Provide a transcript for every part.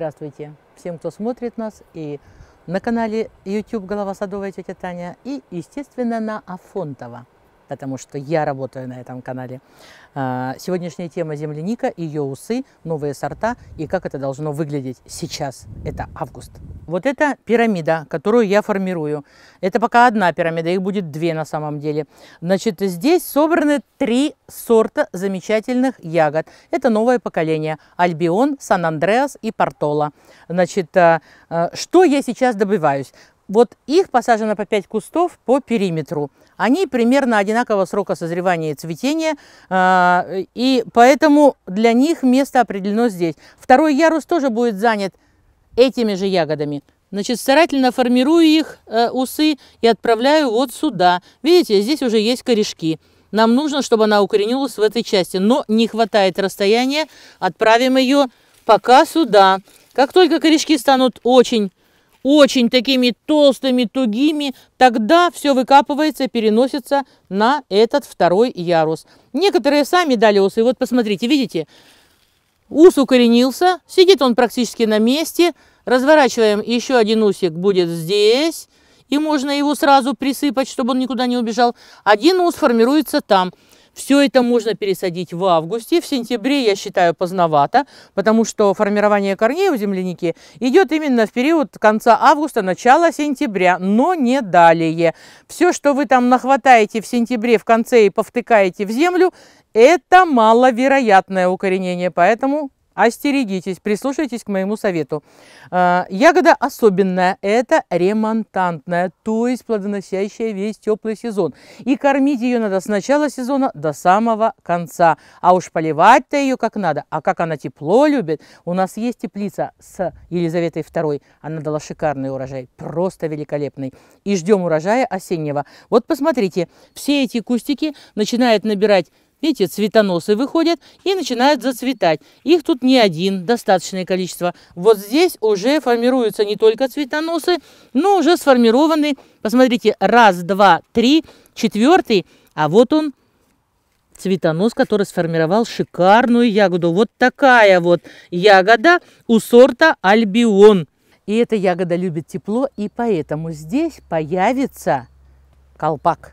Здравствуйте всем, кто смотрит нас и на канале YouTube «Голова садовая тетя Таня» и, естественно, на Афонтова потому что я работаю на этом канале. А, сегодняшняя тема земляника, ее усы, новые сорта и как это должно выглядеть сейчас. Это август. Вот это пирамида, которую я формирую. Это пока одна пирамида, их будет две на самом деле. Значит, здесь собраны три сорта замечательных ягод. Это новое поколение. Альбион, Сан-Андреас и Портола. Значит, а, а, что я сейчас добиваюсь? Вот их посажено по 5 кустов по периметру. Они примерно одинакового срока созревания и цветения, а, и поэтому для них место определено здесь. Второй ярус тоже будет занят этими же ягодами. Значит, старательно формирую их э, усы и отправляю вот сюда. Видите, здесь уже есть корешки. Нам нужно, чтобы она укоренилась в этой части, но не хватает расстояния. Отправим ее пока сюда. Как только корешки станут очень очень такими толстыми, тугими, тогда все выкапывается, переносится на этот второй ярус. Некоторые сами дали осы. И вот посмотрите, видите, ус укоренился, сидит он практически на месте. Разворачиваем, еще один усик будет здесь. И можно его сразу присыпать, чтобы он никуда не убежал. Один ус формируется там. Все это можно пересадить в августе. В сентябре, я считаю, поздновато, потому что формирование корней у земляники идет именно в период конца августа, начала сентября, но не далее. Все, что вы там нахватаете в сентябре, в конце и повтыкаете в землю, это маловероятное укоренение, поэтому Остерегитесь, прислушайтесь к моему совету. А, ягода особенная, это ремонтантная, то есть плодоносящая весь теплый сезон. И кормить ее надо с начала сезона до самого конца. А уж поливать-то ее как надо. А как она тепло любит. У нас есть теплица с Елизаветой II. Она дала шикарный урожай, просто великолепный. И ждем урожая осеннего. Вот посмотрите, все эти кустики начинают набирать Видите, цветоносы выходят и начинают зацветать. Их тут не один, достаточное количество. Вот здесь уже формируются не только цветоносы, но уже сформированы, посмотрите, раз, два, три, четвертый. А вот он, цветонос, который сформировал шикарную ягоду. Вот такая вот ягода у сорта альбион. И эта ягода любит тепло, и поэтому здесь появится колпак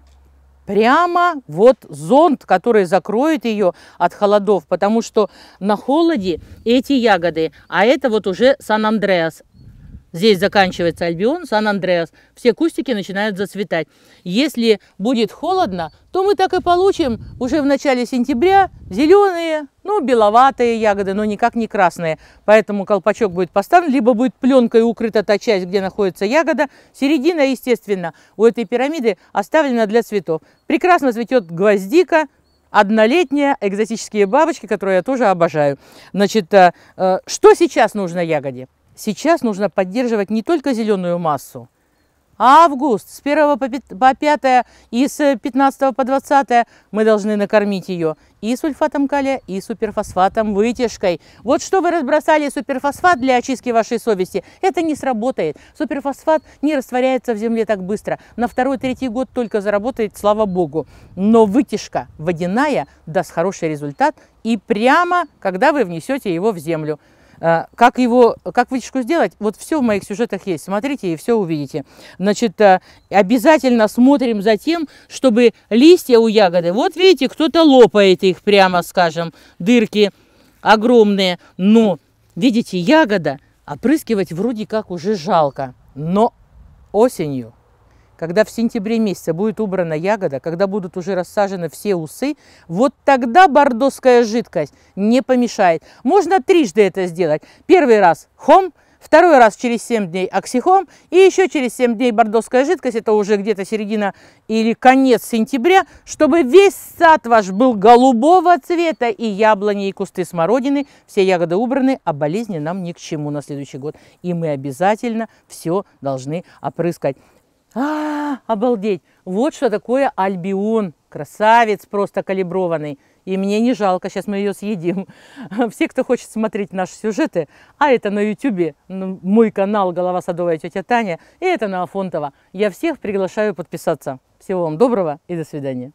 прямо вот зонт, который закроет ее от холодов, потому что на холоде эти ягоды, а это вот уже Сан-Андреас, Здесь заканчивается Альбион, Сан-Андреас. Все кустики начинают зацветать. Если будет холодно, то мы так и получим уже в начале сентября зеленые, ну, беловатые ягоды, но никак не красные. Поэтому колпачок будет поставлен, либо будет пленкой укрыта та часть, где находится ягода. Середина, естественно, у этой пирамиды оставлена для цветов. Прекрасно цветет гвоздика, однолетние экзотические бабочки, которые я тоже обожаю. Значит, э, э, что сейчас нужно ягоде? Сейчас нужно поддерживать не только зеленую массу. А август с 1 по 5 и с 15 по 20 мы должны накормить ее и сульфатом калия, и суперфосфатом вытяжкой. Вот что вы разбросали суперфосфат для очистки вашей совести, это не сработает. Суперфосфат не растворяется в земле так быстро. На второй-третий год только заработает, слава богу. Но вытяжка водяная даст хороший результат и прямо, когда вы внесете его в землю. Э, как его, как вытяжку сделать? Вот все в моих сюжетах есть. Смотрите и все увидите. Значит, э, обязательно смотрим за тем, чтобы листья у ягоды, вот видите, кто-то лопает их прямо, скажем, дырки огромные. Но, видите, ягода опрыскивать вроде как уже жалко, но осенью когда в сентябре месяце будет убрана ягода, когда будут уже рассажены все усы, вот тогда бордоская жидкость не помешает. Можно трижды это сделать. Первый раз хом, второй раз через 7 дней оксихом, и еще через 7 дней бордоская жидкость, это уже где-то середина или конец сентября, чтобы весь сад ваш был голубого цвета, и яблони, и кусты смородины, все ягоды убраны, а болезни нам ни к чему на следующий год. И мы обязательно все должны опрыскать. А, обалдеть! Вот что такое альбион. Красавец просто калиброванный. И мне не жалко, сейчас мы ее съедим. Все, кто хочет смотреть наши сюжеты, а это на YouTube мой канал «Голова садовая тетя Таня», и это на Афонтова. Я всех приглашаю подписаться. Всего вам доброго и до свидания.